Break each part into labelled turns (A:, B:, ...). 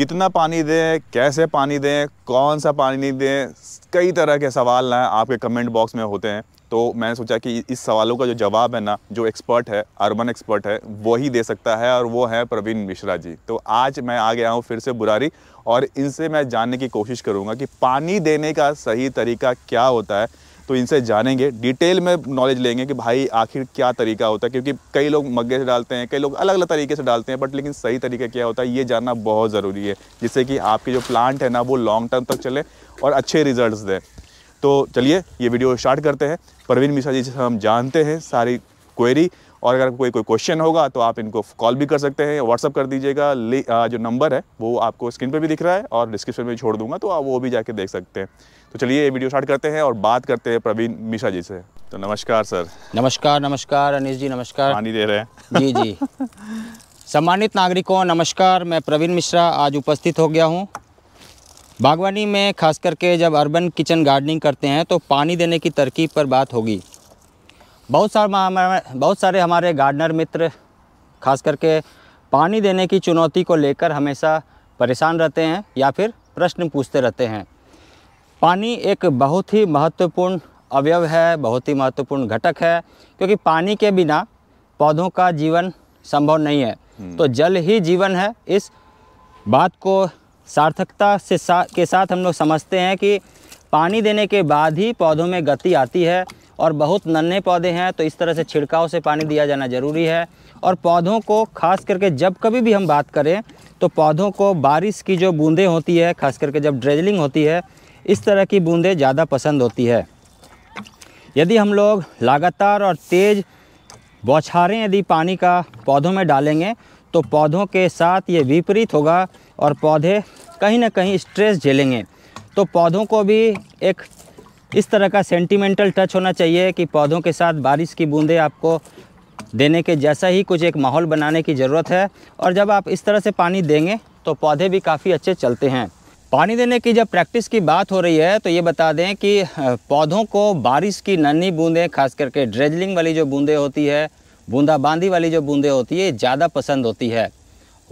A: कितना पानी दें कैसे पानी दें कौन सा पानी दें कई तरह के सवाल ना आपके कमेंट बॉक्स में होते हैं तो मैंने सोचा कि इस सवालों का जो जवाब है ना जो एक्सपर्ट है अर्बन एक्सपर्ट है वही दे सकता है और वो है प्रवीण मिश्रा जी तो आज मैं आ गया हूँ फिर से बुरारी और इनसे मैं जानने की कोशिश करूँगा कि पानी देने का सही तरीका क्या होता है तो इनसे जानेंगे डिटेल में नॉलेज लेंगे कि भाई आखिर क्या तरीका होता है क्योंकि कई लोग मग्गे से डालते हैं कई लोग अलग अलग तरीके से डालते हैं बट लेकिन सही तरीका क्या होता है ये जानना बहुत ज़रूरी है जिससे कि आपके जो प्लांट है ना वो लॉन्ग टर्म तक चले और अच्छे रिजल्ट दें तो चलिए ये वीडियो स्टार्ट करते हैं परवीन मिश्रा जी से हम जानते हैं सारी क्वेरी और अगर कोई कोई क्वेश्चन होगा तो आप इनको कॉल भी कर सकते हैं व्हाट्सअप कर दीजिएगा जो नंबर है वो आपको स्क्रीन पर भी दिख रहा है और डिस्क्रिप्शन में छोड़ दूंगा तो आप वो भी जाके देख सकते हैं तो चलिए ये वीडियो स्टार्ट करते हैं
B: और बात करते हैं प्रवीण मिश्रा जी से तो नमस्कार सर नमस्कार नमस्कार अनिश जी नमस्कार पानी दे रहे हैं जी जी सम्मानित नागरिकों नमस्कार मैं प्रवीण मिश्रा आज उपस्थित हो गया हूँ बागवानी में खास करके जब अर्बन किचन गार्डनिंग करते हैं तो पानी देने की तरकीब पर बात होगी बहुत सारे बहुत सारे हमारे गार्डनर मित्र खास करके पानी देने की चुनौती को लेकर हमेशा परेशान रहते हैं या फिर प्रश्न पूछते रहते हैं पानी एक बहुत ही महत्वपूर्ण अवयव है बहुत ही महत्वपूर्ण घटक है क्योंकि पानी के बिना पौधों का जीवन संभव नहीं है हम्म। तो जल ही जीवन है इस बात को सार्थकता से सा, के साथ हम लोग समझते हैं कि पानी देने के बाद ही पौधों में गति आती है और बहुत नन्हे पौधे हैं तो इस तरह से छिड़काव से पानी दिया जाना ज़रूरी है और पौधों को खास करके जब कभी भी हम बात करें तो पौधों को बारिश की जो बूंदें होती है खास करके जब ड्रेजलिंग होती है इस तरह की बूंदें ज़्यादा पसंद होती है यदि हम लोग लगातार और तेज़ बौछारें यदि पानी का पौधों में डालेंगे तो पौधों के साथ ये विपरीत होगा और पौधे कहीं ना कहीं स्ट्रेस झेलेंगे तो पौधों को भी एक इस तरह का सेंटिमेंटल टच होना चाहिए कि पौधों के साथ बारिश की बूंदें आपको देने के जैसा ही कुछ एक माहौल बनाने की ज़रूरत है और जब आप इस तरह से पानी देंगे तो पौधे भी काफ़ी अच्छे चलते हैं पानी देने की जब प्रैक्टिस की बात हो रही है तो ये बता दें कि पौधों को बारिश की नन्ही बूंदें खास करके ड्रेजलिंग वाली जो बूंदें होती है बूंदाबांदी वाली जो बूंदें होती है ज़्यादा पसंद होती है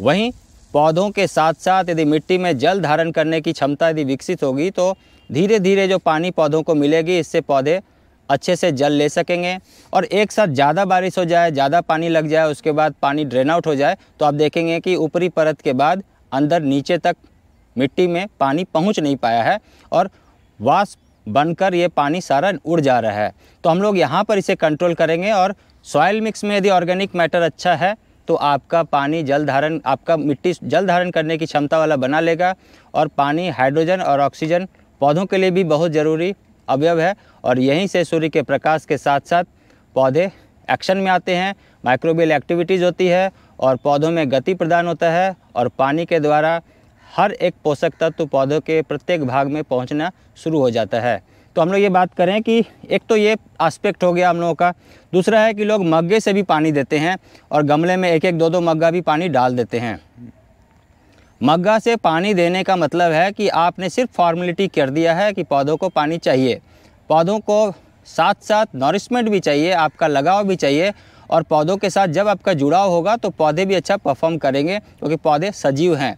B: वहीं पौधों के साथ साथ यदि मिट्टी में जल धारण करने की क्षमता यदि विकसित होगी तो धीरे धीरे जो पानी पौधों को मिलेगी इससे पौधे अच्छे से जल ले सकेंगे और एक साथ ज़्यादा बारिश हो जाए ज़्यादा पानी लग जाए उसके बाद पानी ड्रेन आउट हो जाए तो आप देखेंगे कि ऊपरी परत के बाद अंदर नीचे तक मिट्टी में पानी पहुंच नहीं पाया है और वास बनकर ये पानी सारा उड़ जा रहा है तो हम लोग यहाँ पर इसे कंट्रोल करेंगे और सॉयल मिक्स में यदि ऑर्गेनिक मैटर अच्छा है तो आपका पानी जल धारण आपका मिट्टी जल धारण करने की क्षमता वाला बना लेगा और पानी हाइड्रोजन और ऑक्सीजन पौधों के लिए भी बहुत ज़रूरी अवयव है और यहीं से सूर्य के प्रकाश के साथ साथ पौधे एक्शन में आते हैं माइक्रोबियल एक्टिविटीज़ होती है और पौधों में गति प्रदान होता है और पानी के द्वारा हर एक पोषक तत्व पौधों के प्रत्येक भाग में पहुंचना शुरू हो जाता है तो हम लोग ये बात करें कि एक तो ये आस्पेक्ट हो गया हम लोगों का दूसरा है कि लोग मग्गे से भी पानी देते हैं और गमले में एक एक दो दो मग्गा भी पानी डाल देते हैं मग्गा से पानी देने का मतलब है कि आपने सिर्फ फॉर्मेलिटी कर दिया है कि पौधों को पानी चाहिए पौधों को साथ साथ नॉरिशमेंट भी चाहिए आपका लगाव भी चाहिए और पौधों के साथ जब आपका जुड़ाव होगा तो पौधे भी अच्छा परफॉर्म करेंगे क्योंकि तो पौधे सजीव हैं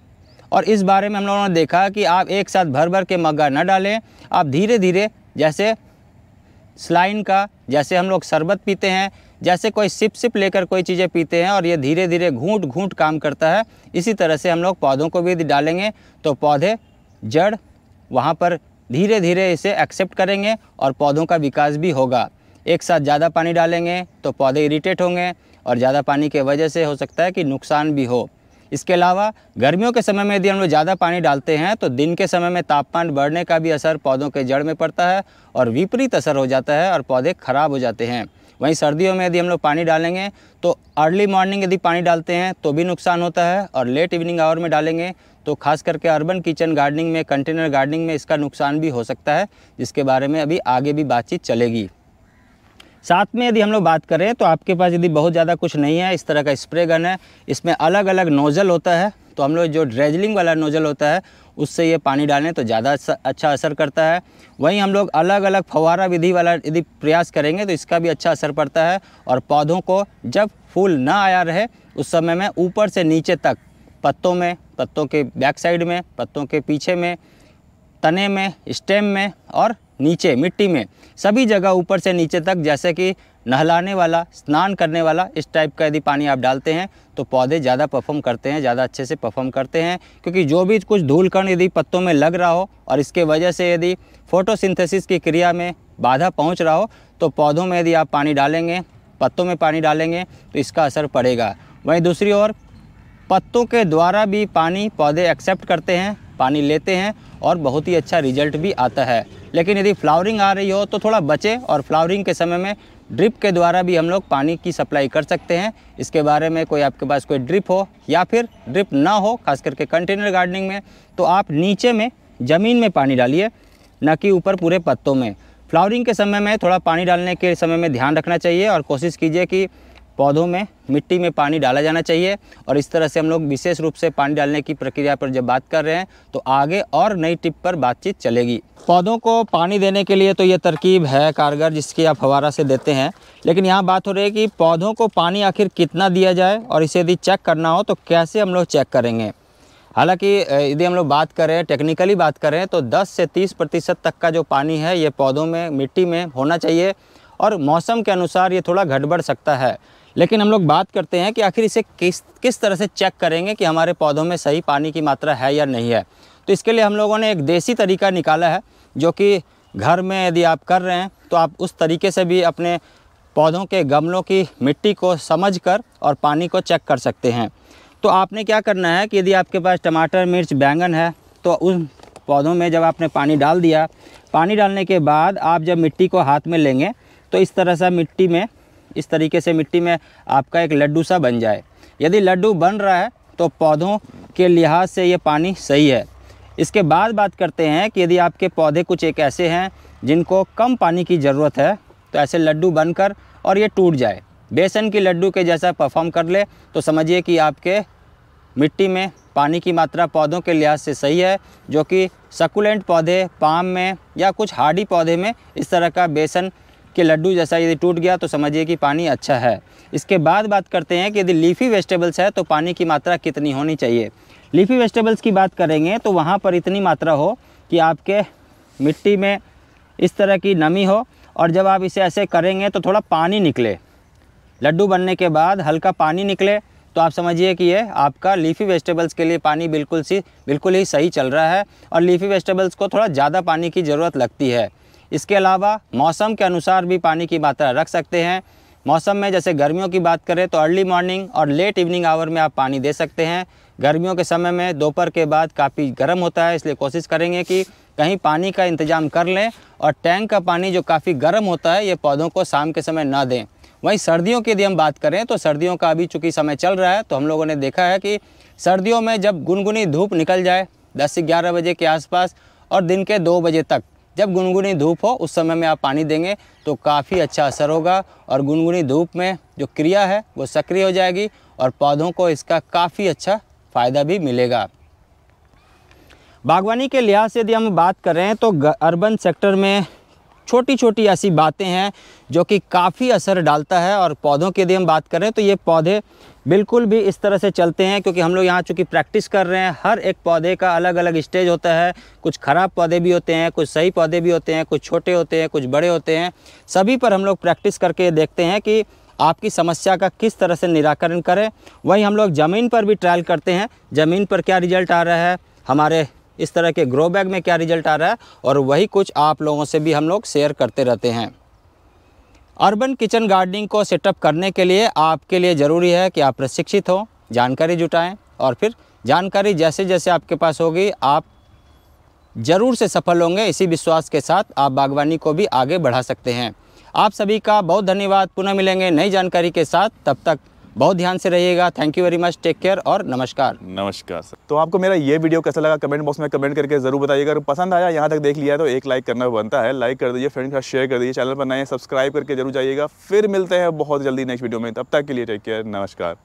B: और इस बारे में हम लोगों ने देखा कि आप एक साथ भर भर के मग्गा न डालें आप धीरे धीरे जैसे स्लाइन का जैसे हम लोग शरबत पीते हैं जैसे कोई सिप सिप लेकर कोई चीज़ें पीते हैं और ये धीरे धीरे घूंट घूट काम करता है इसी तरह से हम लोग पौधों को भी यदि डालेंगे तो पौधे जड़ वहाँ पर धीरे धीरे इसे एक्सेप्ट करेंगे और पौधों का विकास भी होगा एक साथ ज़्यादा पानी डालेंगे तो पौधे इरीटेट होंगे और ज़्यादा पानी के वजह से हो सकता है कि नुकसान भी हो इसके अलावा गर्मियों के समय में यदि हम लोग ज़्यादा पानी डालते हैं तो दिन के समय में तापमान बढ़ने का भी असर पौधों के जड़ में पड़ता है और विपरीत असर हो जाता है और पौधे खराब हो जाते हैं वहीं सर्दियों में यदि हम लोग पानी डालेंगे तो अर्ली मॉर्निंग यदि पानी डालते हैं तो भी नुकसान होता है और लेट इवनिंग आवर में डालेंगे तो खास करके अर्बन किचन गार्डनिंग में कंटेनर गार्डनिंग में इसका नुकसान भी हो सकता है जिसके बारे में अभी आगे भी बातचीत चलेगी साथ में यदि हम लोग बात करें तो आपके पास यदि बहुत ज़्यादा कुछ नहीं है इस तरह का स्प्रे गन है इसमें अलग अलग नोज़ल होता है तो हम लोग जो ड्रेजलिंग वाला नोज़ल होता है उससे ये पानी डालें तो ज़्यादा अच्छा असर करता है वहीं हम लोग अलग अलग फवारा विधि वाला यदि प्रयास करेंगे तो इसका भी अच्छा असर पड़ता है और पौधों को जब फूल ना आया रहे उस समय में ऊपर से नीचे तक पत्तों में पत्तों के बैक साइड में पत्तों के पीछे में तने में स्टेम में और नीचे मिट्टी में सभी जगह ऊपर से नीचे तक जैसे कि नहलाने वाला स्नान करने वाला इस टाइप का यदि पानी आप डालते हैं तो पौधे ज़्यादा परफॉर्म करते हैं ज़्यादा अच्छे से परफॉर्म करते हैं क्योंकि जो भी कुछ धूल कण यदि पत्तों में लग रहा हो और इसके वजह से यदि फोटोसिंथेसिस की क्रिया में बाधा पहुंच रहा हो तो पौधों में यदि आप पानी डालेंगे पत्तों में पानी डालेंगे तो इसका असर पड़ेगा वहीं दूसरी ओर पत्तों के द्वारा भी पानी पौधे एक्सेप्ट करते हैं पानी लेते हैं और बहुत ही अच्छा रिजल्ट भी आता है लेकिन यदि फ्लावरिंग आ रही हो तो थोड़ा बचे और फ्लावरिंग के समय में ड्रिप के द्वारा भी हम लोग पानी की सप्लाई कर सकते हैं इसके बारे में कोई आपके पास कोई ड्रिप हो या फिर ड्रिप ना हो खास करके कंटेनर गार्डनिंग में तो आप नीचे में ज़मीन में पानी डालिए न कि ऊपर पूरे पत्तों में फ्लावरिंग के समय में थोड़ा पानी डालने के समय में ध्यान रखना चाहिए और कोशिश कीजिए कि पौधों में मिट्टी में पानी डाला जाना चाहिए और इस तरह से हम लोग विशेष रूप से पानी डालने की प्रक्रिया पर जब बात कर रहे हैं तो आगे और नई टिप पर बातचीत चलेगी पौधों को पानी देने के लिए तो ये तरकीब है कारगर जिसकी आप फवारा से देते हैं लेकिन यहाँ बात हो रही है कि पौधों को पानी आखिर कितना दिया जाए और इसे यदि चेक करना हो तो कैसे हम लोग चेक करेंगे हालांकि यदि हम लोग बात करें टेक्निकली बात करें तो 10 से 30 प्रतिशत तक का जो पानी है ये पौधों में मिट्टी में होना चाहिए और मौसम के अनुसार ये थोड़ा घट बढ़ सकता है लेकिन हम लोग बात करते हैं कि आखिर इसे किस किस तरह से चेक करेंगे कि हमारे पौधों में सही पानी की मात्रा है या नहीं है तो इसके लिए हम लोगों ने एक देसी तरीका निकाला है जो कि घर में यदि आप कर रहे हैं तो आप उस तरीके से भी अपने पौधों के गमलों की मिट्टी को समझ कर और पानी को चेक कर सकते हैं तो आपने क्या करना है कि यदि आपके पास टमाटर मिर्च बैंगन है तो उन पौधों में जब आपने पानी डाल दिया पानी डालने के बाद आप जब मिट्टी को हाथ में लेंगे तो इस तरह से मिट्टी में इस तरीके से मिट्टी में आपका एक लड्डू सा बन जाए यदि लड्डू बन रहा है तो पौधों के लिहाज से ये पानी सही है इसके बाद बात करते हैं कि यदि आपके पौधे कुछ एक ऐसे हैं जिनको कम पानी की ज़रूरत है तो ऐसे लड्डू बनकर और ये टूट जाए बेसन की लड्डू के जैसा परफॉर्म कर ले तो समझिए कि आपके मिट्टी में पानी की मात्रा पौधों के लिहाज से सही है जो कि सकुलेंट पौधे पाम में या कुछ हार्डी पौधे में इस तरह का बेसन कि लड्डू जैसा यदि टूट गया तो समझिए कि पानी अच्छा है इसके बाद बात करते हैं कि यदि लीफी वेजिटेबल्स है तो पानी की मात्रा कितनी होनी चाहिए लीफी वेजिटेबल्स की बात करेंगे तो वहाँ पर इतनी मात्रा हो कि आपके मिट्टी में इस तरह की नमी हो और जब आप इसे ऐसे करेंगे तो थोड़ा पानी निकले लड्डू बनने के बाद हल्का पानी निकले तो आप समझिए कि ये आपका लीफी वेजिटेबल्स के लिए पानी बिल्कुल सी बिल्कुल ही सही चल रहा है और लीफी वेजिटेबल्स को थोड़ा ज़्यादा पानी की ज़रूरत लगती है इसके अलावा मौसम के अनुसार भी पानी की मात्रा रख सकते हैं मौसम में जैसे गर्मियों की बात करें तो अर्ली मॉर्निंग और लेट इवनिंग आवर में आप पानी दे सकते हैं गर्मियों के समय में दोपहर के बाद काफ़ी गर्म होता है इसलिए कोशिश करेंगे कि कहीं पानी का इंतजाम कर लें और टैंक का पानी जो काफ़ी गर्म होता है ये पौधों को शाम के समय ना दें वहीं सर्दियों की यदि हम बात करें तो सर्दियों का अभी चूँकि समय चल रहा है तो हम लोगों ने देखा है कि सर्दियों में जब गुनगुनी धूप निकल जाए दस से ग्यारह बजे के आसपास और दिन के दो बजे तक जब गुनगुनी धूप हो उस समय में आप पानी देंगे तो काफ़ी अच्छा असर होगा और गुनगुनी धूप में जो क्रिया है वो सक्रिय हो जाएगी और पौधों को इसका काफ़ी अच्छा फ़ायदा भी मिलेगा बागवानी के लिहाज से यदि हम बात करें तो अर्बन सेक्टर में छोटी छोटी ऐसी बातें हैं जो कि काफ़ी असर डालता है और पौधों के यदि हम बात करें तो ये पौधे बिल्कुल भी इस तरह से चलते हैं क्योंकि हम लोग यहाँ चूँकि प्रैक्टिस कर रहे हैं हर एक पौधे का अलग अलग स्टेज होता है कुछ ख़राब पौधे भी होते हैं कुछ सही पौधे भी होते हैं कुछ छोटे होते हैं कुछ बड़े होते हैं सभी पर हम लोग प्रैक्टिस करके देखते हैं कि आपकी समस्या का किस तरह से निराकरण करें वहीं हम लोग ज़मीन पर भी ट्रायल करते हैं ज़मीन पर क्या रिजल्ट आ रहा है हमारे इस तरह के ग्रो बैग में क्या रिजल्ट आ रहा है और वही कुछ आप लोगों से भी हम लोग शेयर करते रहते हैं अर्बन किचन गार्डनिंग को सेटअप करने के लिए आपके लिए ज़रूरी है कि आप प्रशिक्षित हों जानकारी जुटाएं और फिर जानकारी जैसे जैसे आपके पास होगी आप ज़रूर से सफल होंगे इसी विश्वास के साथ आप बागवानी को भी आगे बढ़ा सकते हैं आप सभी का बहुत धन्यवाद पुनः मिलेंगे नई जानकारी के साथ तब तक बहुत ध्यान से रहिएगा thank you very much take care और नमस्कार नमस्कार सर तो आपको मेरा ये वीडियो कैसा
A: लगा कमेंट बॉक्स में कमेंट करके जरूर बताइएगा अगर पसंद आया यहाँ तक देख लिया तो एक लाइक करना बनता है लाइक कर दीजिए फ्रेंड के साथ शेयर कर दीजिए चैनल पर नए सब्सक्राइब करके जरूर जाइएगा फिर मिलते हैं बहुत जल्दी नेक्स्ट वीडियो में तब तक के लिए टेक केयर नमस्कार